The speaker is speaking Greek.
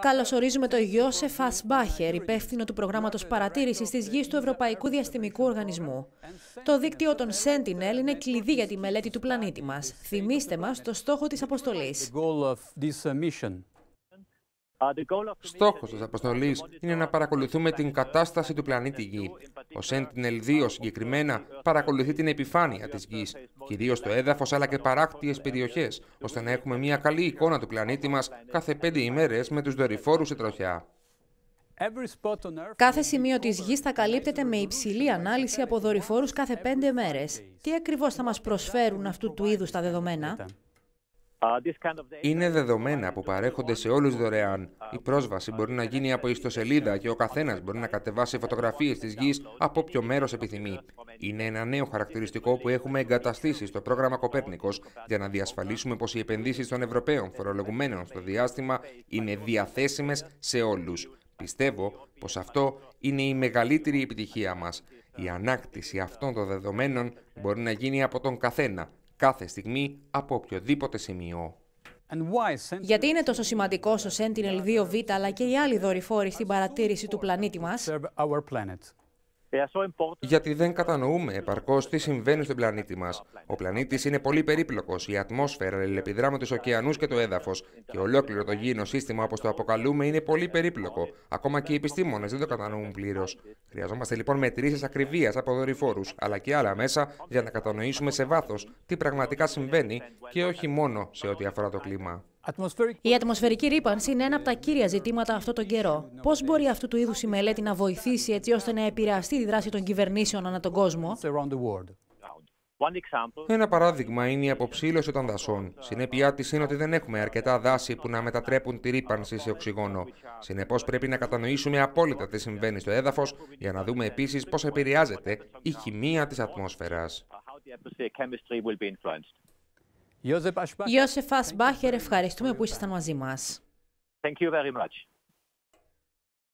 Καλωσορίζουμε τον Γιώσεφ Ασμπάχερ, υπεύθυνο του προγράμματος παρατήρησης της γης του Ευρωπαϊκού Διαστημικού Οργανισμού. Το δίκτυο των Sentinel είναι κλειδί για τη μελέτη του πλανήτη μας. Θυμήστε μας το στόχο της αποστολής. Στόχος της αποστολής είναι να παρακολουθούμε την κατάσταση του πλανήτη Γη. Ο Sentinel-2 συγκεκριμένα παρακολουθεί την επιφάνεια της Γης, κυρίως το έδαφος αλλά και παράκτιες περιοχές, ώστε να έχουμε μια καλή εικόνα του πλανήτη μας κάθε πέντε ημέρες με τους δορυφόρους σε τροχιά. Κάθε σημείο της Γης θα καλύπτεται με υψηλή ανάλυση από δορυφόρους κάθε πέντε μέρες. Τι ακριβώς θα μας προσφέρουν αυτού του είδους τα δεδομένα. Είναι δεδομένα που παρέχονται σε όλους δωρεάν. Η πρόσβαση μπορεί να γίνει από ιστοσελίδα και ο καθένας μπορεί να κατεβάσει φωτογραφίες της γης από όποιο μέρος επιθυμεί. Είναι ένα νέο χαρακτηριστικό που έχουμε εγκαταστήσει στο πρόγραμμα Κοπέρνικος για να διασφαλίσουμε πως οι επενδύσεις των Ευρωπαίων φορολογουμένων στο διάστημα είναι διαθέσιμες σε όλους. Πιστεύω πως αυτό είναι η μεγαλύτερη επιτυχία μας. Η ανάκτηση αυτών των δεδομένων μπορεί να γίνει από τον καθένα κάθε στιγμή από οποιοδήποτε σημείο. Γιατί είναι τόσο σημαντικό ο Sentinel-2Β αλλά και οι άλλοι δορυφόροι στην παρατήρηση του πλανήτη μας. Γιατί δεν κατανοούμε επαρκώς τι συμβαίνει στον πλανήτη μας. Ο πλανήτης είναι πολύ περίπλοκος. Η ατμόσφαιρα αλληλεπιδρά με τους ωκεανούς και το έδαφος. Και ολόκληρο το γήινο σύστημα, όπως το αποκαλούμε, είναι πολύ περίπλοκο. Ακόμα και οι επιστήμονες δεν το κατανοούν πλήρως. Χρειαζόμαστε λοιπόν μετρήσεις ακριβίας από δορυφόρους, αλλά και άλλα μέσα για να κατανοήσουμε σε βάθος τι πραγματικά συμβαίνει και όχι μόνο σε ό,τι αφορά το κλίμα. Η ατμοσφαιρική ρήπανση είναι ένα από τα κύρια ζητήματα αυτόν τον καιρό. Πώς μπορεί αυτού του είδους η μελέτη να βοηθήσει έτσι ώστε να επηρεαστεί τη δράση των κυβερνήσεων ανά τον κόσμο. Ένα παράδειγμα είναι η αποψήλωση των δασών. Συνέπειά της είναι ότι δεν έχουμε αρκετά δάση που να μετατρέπουν τη ρήπανση σε οξυγόνο. Συνεπώς, πρέπει να κατανοήσουμε απόλυτα τι συμβαίνει στο έδαφος για να δούμε επίσης πώς επηρεάζεται η χημεία της ατμόσφαιρας. Ιώσεφ Ασμπάχερ, ευχαριστούμε που ήσασταν μαζί μας. Thank you very much.